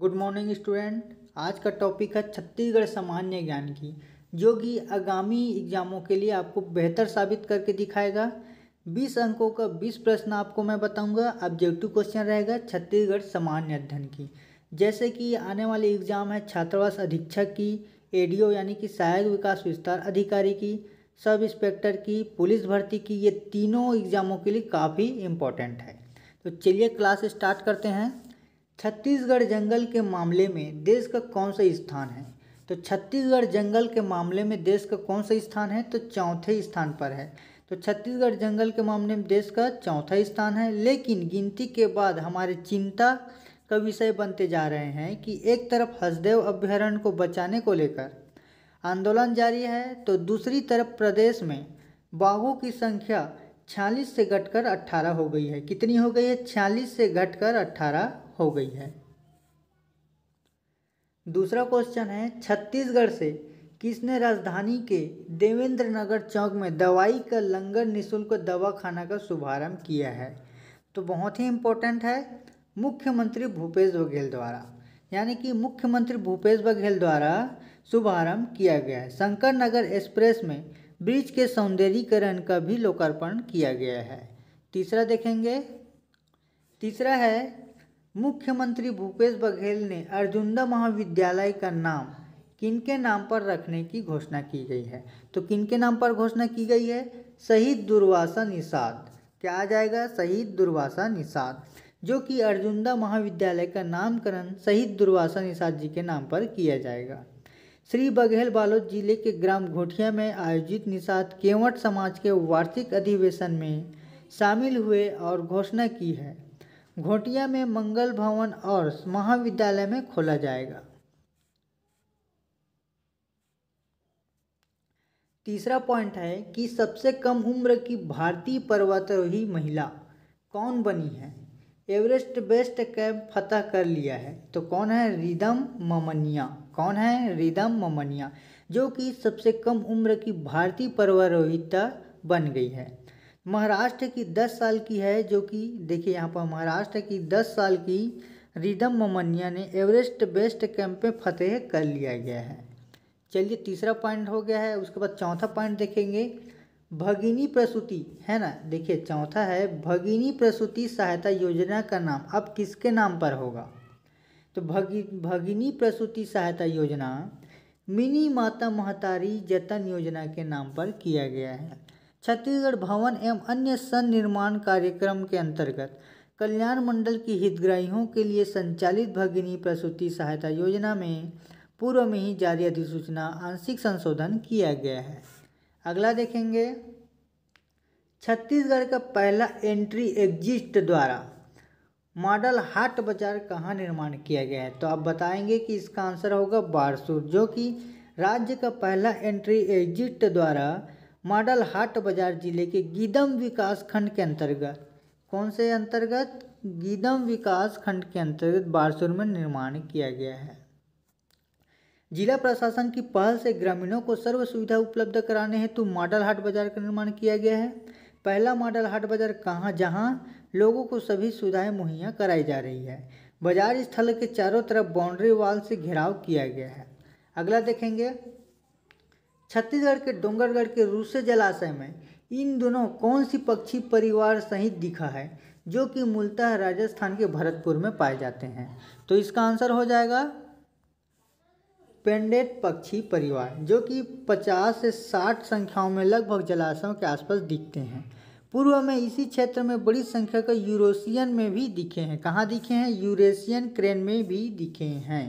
good morning student आज का topic है छत्तीसगढ़ सामान्य ज्ञान की जो कि आगामी एग्जामों के लिए आपको बेहतर साबित करके दिखाएगा बीस अंकों का बीस प्रश्न आपको मैं बताऊंगा ऑब्जेक्टिव क्वेश्चन रहेगा छत्तीसगढ़ सामान्य अध्ययन की जैसे कि आने वाली एग्जाम है छात्रावास अधीक्षक की ए यानी कि सहायक विकास विस्तार अधिकारी की सब इंस्पेक्टर की पुलिस भर्ती की ये तीनों एग्जामों के लिए काफ़ी इम्पोर्टेंट है तो चलिए क्लास स्टार्ट करते हैं छत्तीसगढ़ जंगल के मामले में देश का कौन सा स्थान है तो छत्तीसगढ़ जंगल के मामले में देश का कौन सा स्थान है तो चौथे स्थान पर है तो छत्तीसगढ़ जंगल के मामले में देश का चौथा स्थान है लेकिन गिनती के बाद हमारे चिंता का विषय बनते जा रहे हैं कि एक तरफ हसदेव अभ्यारण्य को बचाने को लेकर आंदोलन जारी है तो दूसरी तरफ प्रदेश में बाघों की संख्या छियालीस से घटकर अट्ठारह हो गई है कितनी हो गई है छियालीस से घटकर अट्ठारह हो गई है दूसरा क्वेश्चन है छत्तीसगढ़ से किसने राजधानी के देवेंद्र नगर चौक में दवाई का लंगर निशुल्क दवा खाना का शुभारंभ किया है तो बहुत ही इम्पोर्टेंट है मुख्यमंत्री भूपेश बघेल द्वारा यानी कि मुख्यमंत्री भूपेश बघेल द्वारा शुभारंभ किया गया है शंकर नगर एक्सप्रेस में ब्रिज के सौंदर्यीकरण का भी लोकार्पण किया गया है तीसरा देखेंगे तीसरा है मुख्यमंत्री भूपेश बघेल ने अर्जुंदा महाविद्यालय का नाम किन के नाम पर रखने की घोषणा की गई है तो किन के नाम पर घोषणा की गई है शहीद दुर्वासा निषाद क्या आ जाएगा शहीद दुर्वासा निषाद जो कि अर्जुंदा महाविद्यालय का नामकरण शहीद दुर्वासा निषाद जी के नाम पर किया जाएगा श्री बघेल बालोद जिले के ग्राम घोटिया में आयोजित निषाद केवट समाज के वार्षिक अधिवेशन में शामिल हुए और घोषणा की है घोटिया में मंगल भवन और महाविद्यालय में खोला जाएगा तीसरा पॉइंट है कि सबसे कम उम्र की भारतीय पर्वतारोही महिला कौन बनी है एवरेस्ट बेस्ट कैंप फतह कर लिया है तो कौन है रिदम ममनिया कौन है रिदम ममनिया जो कि सबसे कम उम्र की भारतीय पर्वरोहिता बन गई है महाराष्ट्र की दस साल की है जो कि देखिए यहाँ पर महाराष्ट्र की दस साल की रिदम ममनिया ने एवरेस्ट बेस्ट कैंप पे फतेह कर लिया गया है चलिए तीसरा पॉइंट हो गया है उसके बाद चौथा पॉइंट देखेंगे भगिनी प्रसूति है ना देखिए चौथा है भगिनी प्रसूति सहायता योजना का नाम अब किसके नाम पर होगा तो भगी भगिनी प्रसूति सहायता योजना मिनी माता महतारी जतन योजना के नाम पर किया गया है छत्तीसगढ़ भवन एवं अन्य सन निर्माण कार्यक्रम के अंतर्गत कल्याण मंडल की हितग्राहियों के लिए संचालित भगिनी प्रसूति सहायता योजना में पूर्व में ही जारी अधिसूचना आंशिक संशोधन किया गया है अगला देखेंगे छत्तीसगढ़ का पहला एंट्री एग्जिस्ट द्वारा मॉडल हाट बाजार कहाँ निर्माण किया गया है तो आप बताएंगे कि इसका आंसर होगा बारसूर जो कि राज्य का पहला एंट्री एग्जिट द्वारा मॉडल हाट बाजार जिले के गीदम विकास खंड के अंतर्गत कौन से अंतर्गत गीदम विकास खंड के अंतर्गत बारसूर में निर्माण किया गया है जिला प्रशासन की पहल से ग्रामीणों को सर्व सुविधा उपलब्ध कराने हेतु मॉडल हाट बाजार का निर्माण किया गया है पहला मॉडल हाट बाजार कहाँ जहाँ लोगों को सभी सुविधाएं मुहैया कराई जा रही है बाजार स्थल के चारों तरफ बाउंड्री वाल से घेराव किया गया है अगला देखेंगे छत्तीसगढ़ के डोंगरगढ़ के रूसे जलाशय में इन दोनों कौन सी पक्षी परिवार सहित दिखा है जो कि मूलतः राजस्थान के भरतपुर में पाए जाते हैं तो इसका आंसर हो जाएगा पेंडेट पक्षी परिवार जो कि 50 से 60 संख्याओं में लगभग जलाशयों के आसपास दिखते हैं पूर्व में इसी क्षेत्र में बड़ी संख्या के यूरोसियन में भी दिखे हैं कहाँ दिखे हैं यूरेशियन क्रेन में भी दिखे हैं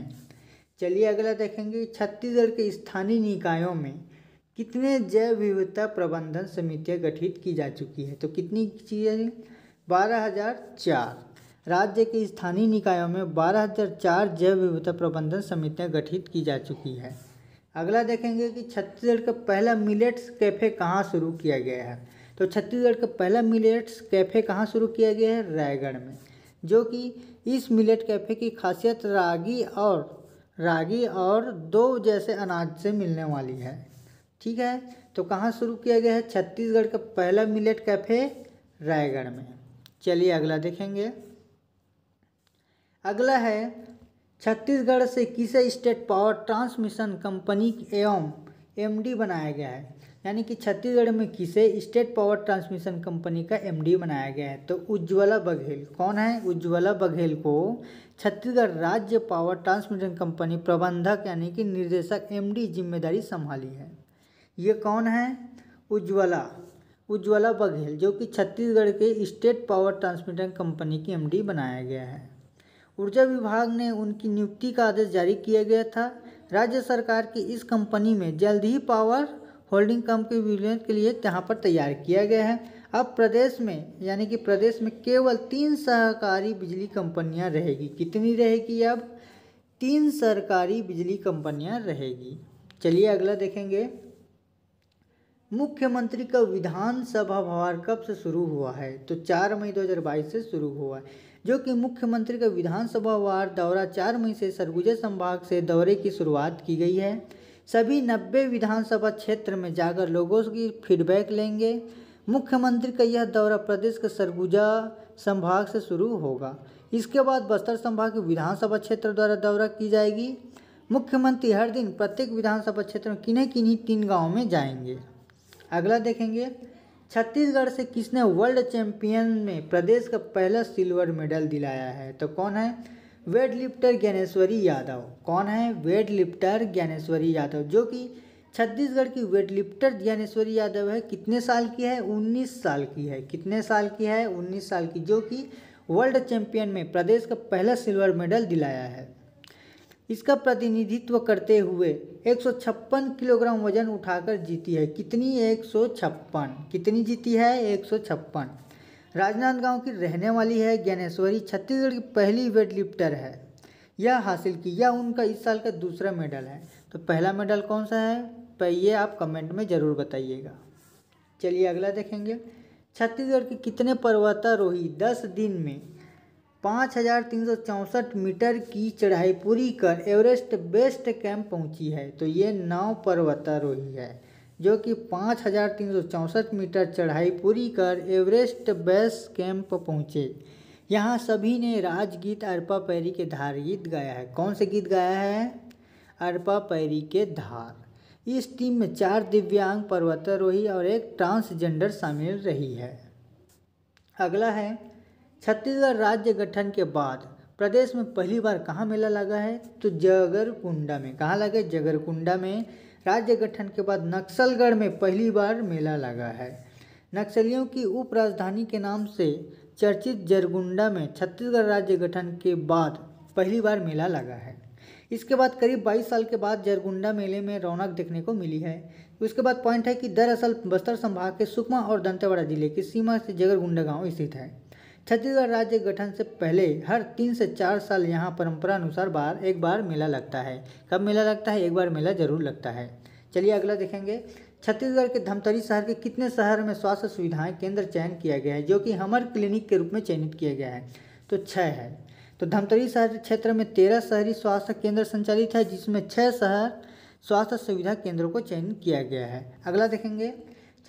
चलिए अगला देखेंगे छत्तीसगढ़ के स्थानीय निकायों में कितने जैव विविधता प्रबंधन समितियां गठित की जा चुकी है तो कितनी चीज़ें बारह हजार चार राज्य के स्थानीय निकायों में बारह हजार चार जैव विविधता प्रबंधन समितियां गठित की जा चुकी है अगला देखेंगे कि छत्तीसगढ़ का पहला मिलेट्स कैफे कहाँ शुरू किया गया है तो छत्तीसगढ़ का पहला मिलेट्स कैफ़े कहाँ शुरू किया गया है रायगढ़ में जो कि इस मिलेट कैफ़े की खासियत रागी और रागी और दो जैसे अनाज से मिलने वाली है ठीक है तो कहाँ शुरू किया गया है छत्तीसगढ़ का पहला मिलेट कैफ़े रायगढ़ में चलिए अगला देखेंगे अगला है छत्तीसगढ़ से किसे स्टेट पावर ट्रांसमिशन कंपनी एवं एमडी बनाया गया है यानी कि छत्तीसगढ़ में किसे स्टेट पावर ट्रांसमिशन कंपनी का एमडी बनाया गया है तो उज्ज्वला बघेल कौन है उज्ज्वला बघेल को छत्तीसगढ़ राज्य पावर ट्रांसमिशन कंपनी प्रबंधक यानी कि निर्देशक एमडी जिम्मेदारी संभाली है ये कौन है उज्ज्वला उज्ज्वला बघेल जो कि छत्तीसगढ़ के स्टेट पावर ट्रांसमिशन कंपनी की एम बनाया गया है ऊर्जा विभाग ने उनकी नियुक्ति का आदेश जारी किया गया था राज्य सरकार की इस कंपनी में जल्द ही पावर होल्डिंग कम के विलयन के लिए यहाँ पर तैयार किया गया है अब प्रदेश में यानी कि प्रदेश में केवल तीन सहकारी बिजली कंपनियाँ रहेगी कितनी रहेगी अब तीन सरकारी बिजली कंपनियाँ रहेगी चलिए अगला देखेंगे मुख्यमंत्री का विधानसभा भवन कब से शुरू हुआ है तो चार मई 2022 से शुरू हुआ है जो कि मुख्यमंत्री का विधानसभा वार दौरा चार मई से सरगुजा संभाग से दौरे की शुरुआत की गई है सभी नब्बे विधानसभा क्षेत्र में जाकर लोगों की फीडबैक लेंगे मुख्यमंत्री का यह दौरा प्रदेश के सरगुजा संभाग से शुरू होगा इसके बाद बस्तर संभाग के विधानसभा क्षेत्र द्वारा दौरा की जाएगी मुख्यमंत्री हर दिन प्रत्येक विधानसभा क्षेत्र में किन्हीं किन्हीं तीन गाँव में जाएंगे अगला देखेंगे छत्तीसगढ़ से किसने वर्ल्ड चैंपियन में प्रदेश का पहला सिल्वर मेडल दिलाया है तो कौन है वेट लिफ्टर ज्ञानेश्वरी यादव कौन है वेट लिफ्टर ज्ञानेश्वरी यादव जो कि छत्तीसगढ़ की वेट लिफ्टर ज्ञानेश्वरी यादव है कितने साल की है 19 साल की है कितने साल की है 19 साल की जो कि वर्ल्ड चैंपियन में प्रदेश का पहला सिल्वर मेडल दिलाया है इसका प्रतिनिधित्व करते हुए 156 किलोग्राम वजन उठाकर जीती है कितनी 156 कितनी जीती है 156 राजनांदगांव की रहने वाली है ज्ञानेश्वरी छत्तीसगढ़ की पहली वेट लिफ्टर है यह हासिल की यह उनका इस साल का दूसरा मेडल है तो पहला मेडल कौन सा है ये आप कमेंट में ज़रूर बताइएगा चलिए अगला देखेंगे छत्तीसगढ़ के कितने पर्वतारोही दस दिन में पाँच हज़ार तीन सौ चौंसठ मीटर की चढ़ाई पूरी कर एवरेस्ट बेस्ट कैंप पहुंची है तो ये नौ पर्वतारोही है जो कि पाँच हज़ार तीन सौ चौंसठ मीटर चढ़ाई पूरी कर एवरेस्ट बेस कैंप पहुँचे यहाँ सभी ने राजगीत अरपा पैरी के धार गीत गाया है कौन से गीत गाया है अरपा पैरी के धार इस टीम में चार दिव्यांग पर्वतारोही और एक ट्रांसजेंडर शामिल रही है अगला है छत्तीसगढ़ राज्य गठन के बाद प्रदेश में पहली बार कहाँ मेला लगा है तो जगरकुंडा में कहाँ लगे जगरकुंडा में राज्य गठन के बाद नक्सलगढ़ में पहली बार मेला लगा है नक्सलियों की उप राजधानी के नाम से चर्चित जरगुंडा में छत्तीसगढ़ राज्य गठन के बाद पहली बार मेला लगा है इसके बाद करीब 22 साल के बाद जरगुंडा मेले में रौनक देखने को मिली है उसके बाद पॉइंट है कि दरअसल बस्तर संभाग के सुकमा और दंतेवाड़ा जिले की सीमा से जगरगुंडा गांव स्थित है छत्तीसगढ़ राज्य गठन से पहले हर तीन से चार साल यहाँ परंपरा अनुसार बार एक बार मेला लगता है कब मेला लगता है एक बार मेला जरूर लगता है चलिए अगला देखेंगे छत्तीसगढ़ के धमतरी शहर के कितने शहर में स्वास्थ्य सुविधाएं केंद्र चयन किया गया है जो कि हमर क्लिनिक के रूप में चयनित किया गया है तो छः है तो धमतरी शहर क्षेत्र में तेरह शहरी स्वास्थ्य केंद्र संचालित है जिसमें छः शहर स्वास्थ्य सुविधा केंद्रों को चयन किया गया है अगला देखेंगे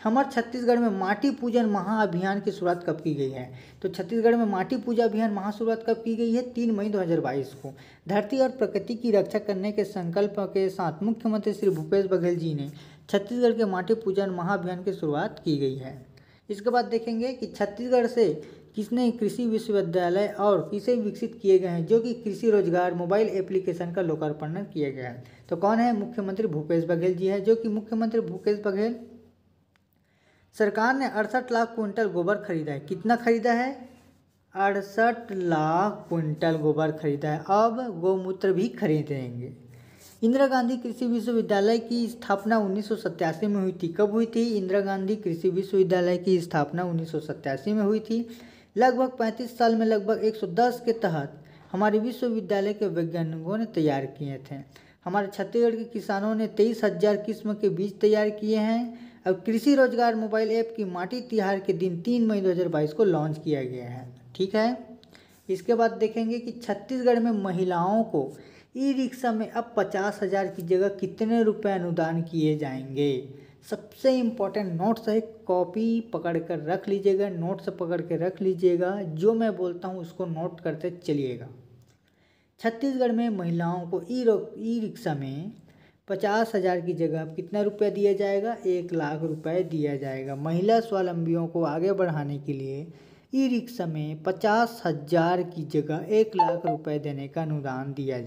हमारे छत्तीसगढ़ में माटी पूजन महाअभियान की शुरुआत कब की गई है तो छत्तीसगढ़ में माटी पूजा अभियान महाशुरुआत कब की गई है तीन मई 2022 को धरती और प्रकृति की रक्षा करने के संकल्प के साथ मुख्यमंत्री श्री भूपेश बघेल जी ने छत्तीसगढ़ के माटी पूजन महाअभियान की शुरुआत की गई है इसके बाद देखेंगे कि छत्तीसगढ़ से किसने कृषि विश्वविद्यालय और किसे विकसित किए गए हैं जो कि कृषि रोजगार मोबाइल एप्लीकेशन का लोकार्पण किया गया है तो कौन है मुख्यमंत्री भूपेश बघेल जी है जो कि मुख्यमंत्री भूपेश बघेल सरकार ने अड़सठ लाख क्विंटल गोबर खरीदा है कितना खरीदा है अड़सठ लाख क्विंटल गोबर खरीदा है अब गोमूत्र भी खरीदेंगे इंदिरा गांधी कृषि विश्वविद्यालय की स्थापना उन्नीस में हुई थी कब हुई थी इंदिरा गांधी कृषि विश्वविद्यालय की स्थापना उन्नीस में हुई थी लगभग 35 साल में लगभग 110 के तहत हमारे विश्वविद्यालय के वैज्ञानिकों ने तैयार किए थे हमारे छत्तीसगढ़ के किसानों ने तेईस हज़ार किस्म के बीज तैयार किए हैं अब कृषि रोजगार मोबाइल ऐप की माटी तिहार के दिन तीन मई 2022 को लॉन्च किया गया है ठीक है इसके बाद देखेंगे कि छत्तीसगढ़ में महिलाओं को ई रिक्शा में अब पचास हज़ार की जगह कितने रुपए अनुदान किए जाएंगे सबसे इम्पोर्टेंट नोट्स है कॉपी पकड़ कर रख लीजिएगा नोट्स पकड़ के रख लीजिएगा जो मैं बोलता हूँ उसको नोट करते चलिएगा छत्तीसगढ़ में महिलाओं को ई ई रिक्शा में पचास हज़ार की जगह अब कितना रुपया दिया जाएगा एक लाख रुपये दिया जाएगा महिला स्वावलंबियों को आगे बढ़ाने के लिए ई रिक्शा में पचास हज़ार की जगह एक लाख रुपए देने का अनुदान दिया जाए